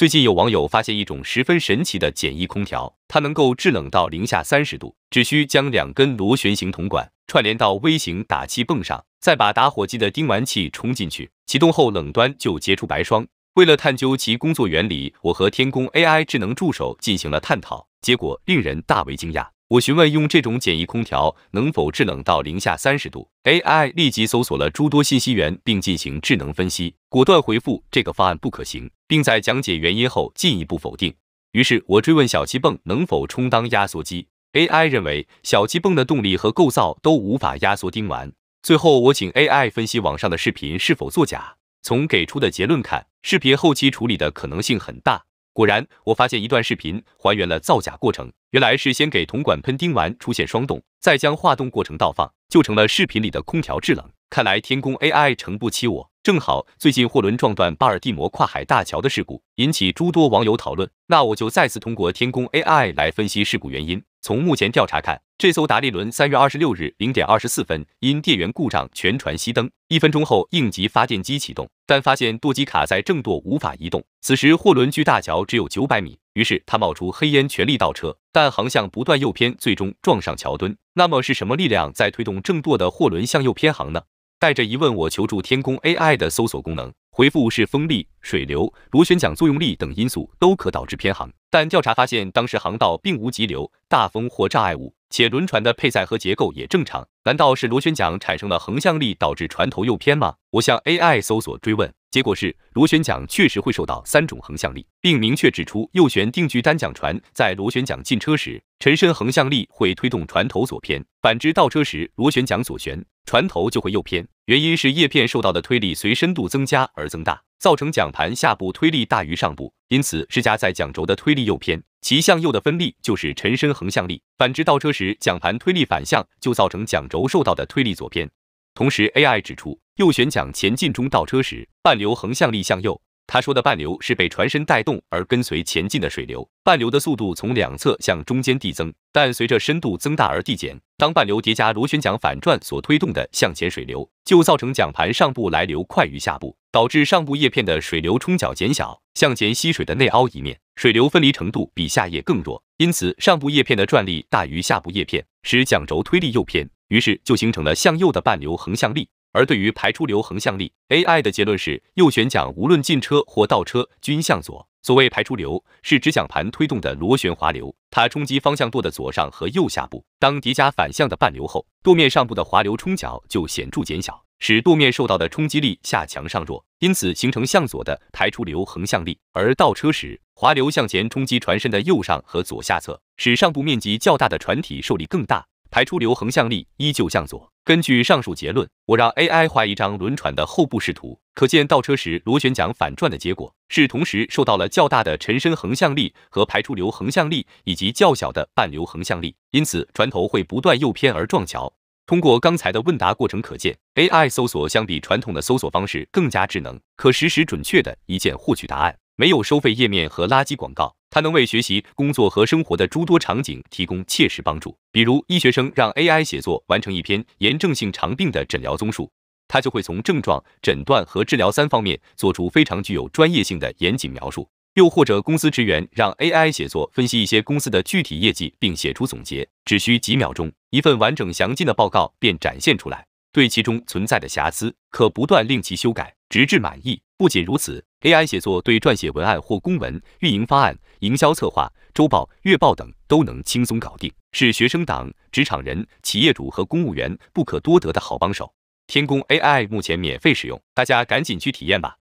最近有网友发现一种十分神奇的简易空调，它能够制冷到零下三十度。只需将两根螺旋形铜管串联到微型打气泵上，再把打火机的丁烷气冲进去，启动后冷端就结出白霜。为了探究其工作原理，我和天工 AI 智能助手进行了探讨，结果令人大为惊讶。我询问用这种简易空调能否制冷到零下三十度，AI 立即搜索了诸多信息源并进行智能分析，果断回复这个方案不可行。并在讲解原因后进一步否定。于是我追问小气泵能否充当压缩机，AI 认为小气泵的动力和构造都无法压缩丁烷。最后我请 AI 分析网上的视频是否作假，从给出的结论看，视频后期处理的可能性很大。果然，我发现一段视频还原了造假过程，原来是先给铜管喷丁烷出现霜冻，再将化冻过程倒放，就成了视频里的空调制冷。看来天宫 AI 诚不起我。正好最近货轮撞断巴尔的摩跨海大桥的事故引起诸多网友讨论，那我就再次通过天宫 AI 来分析事故原因。从目前调查看，这艘达利轮三月二十六日零点二十四分因电源故障全船熄灯，一分钟后应急发电机启动，但发现舵机卡在正舵无法移动。此时货轮距大桥只有九百米，于是它冒出黑烟全力倒车，但航向不断右偏，最终撞上桥墩。那么是什么力量在推动正舵的货轮向右偏航呢？带着疑问，我求助天宫 AI 的搜索功能，回复是风力、水流、螺旋桨作用力等因素都可导致偏航。但调查发现，当时航道并无急流、大风或障碍物，且轮船的配载和结构也正常。难道是螺旋桨产生了横向力导致船头右偏吗？我向 AI 搜索追问，结果是螺旋桨确实会受到三种横向力，并明确指出右旋定距单桨船在螺旋桨进车时，沉身横向力会推动船头左偏，反之倒车时螺旋桨左旋。船头就会右偏，原因是叶片受到的推力随深度增加而增大，造成桨盘下部推力大于上部，因此施加在桨轴的推力右偏，其向右的分力就是沉身横向力。反之倒车时，桨盘推力反向，就造成桨轴受到的推力左偏。同时 AI 指出，右旋桨前进中倒车时，半流横向力向右。他说的半流是被船身带动而跟随前进的水流，半流的速度从两侧向中间递增，但随着深度增大而递减。当半流叠加螺旋桨反转所推动的向前水流，就造成桨盘上部来流快于下部，导致上部叶片的水流冲角减小，向前吸水的内凹一面水流分离程度比下叶更弱，因此上部叶片的转力大于下部叶片，使桨轴推力右偏，于是就形成了向右的半流横向力。而对于排出流横向力，AI 的结论是右旋桨无论进车或倒车均向左。所谓排出流是指桨盘推动的螺旋滑流，它冲击方向舵的左上和右下部。当叠加反向的半流后，舵面上部的滑流冲角就显著减小，使舵面受到的冲击力下强上弱，因此形成向左的排出流横向力。而倒车时，滑流向前冲击船身的右上和左下侧，使上部面积较大的船体受力更大。排出流横向力依旧向左。根据上述结论，我让 AI 画一张轮船的后部视图，可见倒车时螺旋桨反转的结果是同时受到了较大的沉身横向力和排出流横向力，以及较小的半流横向力，因此船头会不断右偏而撞桥。通过刚才的问答过程可见，AI 搜索相比传统的搜索方式更加智能，可实时准确的一键获取答案，没有收费页面和垃圾广告。它能为学习、工作和生活的诸多场景提供切实帮助。比如，医学生让 AI 写作完成一篇炎症性肠病的诊疗综述，它就会从症状、诊断和治疗三方面做出非常具有专业性的严谨描述。又或者，公司职员让 AI 写作分析一些公司的具体业绩并写出总结，只需几秒钟，一份完整详尽的报告便展现出来。对其中存在的瑕疵，可不断令其修改，直至满意。不仅如此。AI 写作对撰写文案或公文、运营方案、营销策划、周报、月报等都能轻松搞定，是学生党、职场人、企业主和公务员不可多得的好帮手。天工 AI 目前免费使用，大家赶紧去体验吧！